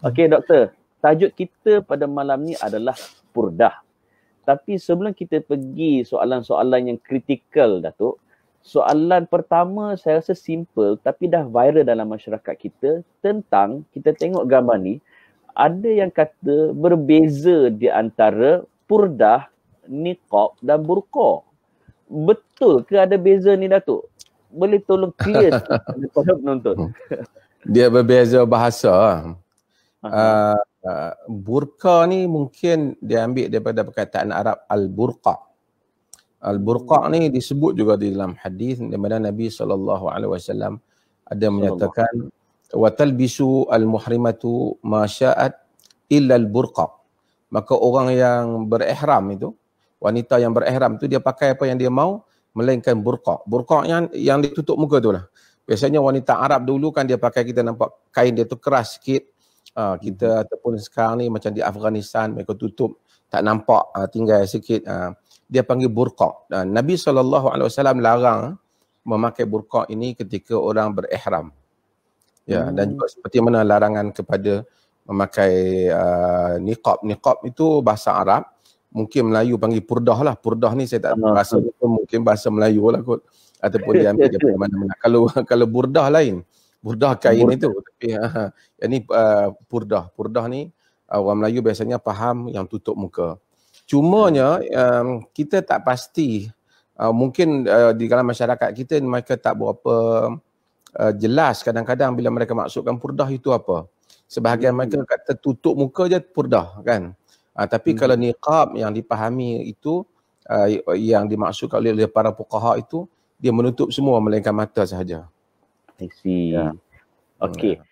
Okey doktor, tajuk kita pada malam ni adalah purdah. Tapi sebelum kita pergi soalan-soalan yang kritikal Datuk, soalan pertama saya rasa simple tapi dah viral dalam masyarakat kita tentang kita tengok gambar ni, ada yang kata berbeza di antara purdah, niqab dan burqa. Betul ke ada beza ni Datuk? Boleh tolong clear kepada penonton. Dia berbeza bahasa uh, burqa ni mungkin diambil daripada perkataan Arab al-burqa. Al-burqa hmm. ni disebut juga di dalam hadis di mana Nabi sallallahu alaihi wasallam ada menyatakan wa talbisu al-muhrimatu ma sya'at illa al-burqa. Maka orang yang berihram itu, wanita yang berihram itu dia pakai apa yang dia mahu melainkan burqa. Burqa yang yang ditutup muka tu lah. Biasanya wanita Arab dulu kan dia pakai kita nampak kain dia tu keras sikit uh, kita hmm ataupun sekarang ni macam di Afghanistan mereka tutup tak nampak uh, tinggal sikit uh, dia panggil burqa dan Nabi saw. alaihi wasallam larang memakai burqa ini ketika orang berihram ya hmm dan juga seperti mana larangan kepada memakai uh, niqab niqab itu bahasa Arab mungkin Melayu panggil purdah lah purdah ni saya tak tahu rasa mungkin bahasa Melayu lah kot ataupun dia ambil daripada mana-mana kalau kalau burdah lain burdah kain burdah. itu tapi ha, ha yang ni uh, purdah purdah ni uh, orang Melayu biasanya faham yang tutup muka cumanya um, kita tak pasti uh, mungkin uh, di kalangan masyarakat kita mereka tak berapa uh, jelas kadang-kadang bila mereka maksudkan purdah itu apa sebahagian mereka hmm. kata tutup muka je purdah kan uh, tapi hmm. kalau niqab yang dipahami itu uh, yang dimaksudkan oleh para fuqaha itu dia menutup semua melainkan mata sahaja I see. Yeah. Okay. Yeah.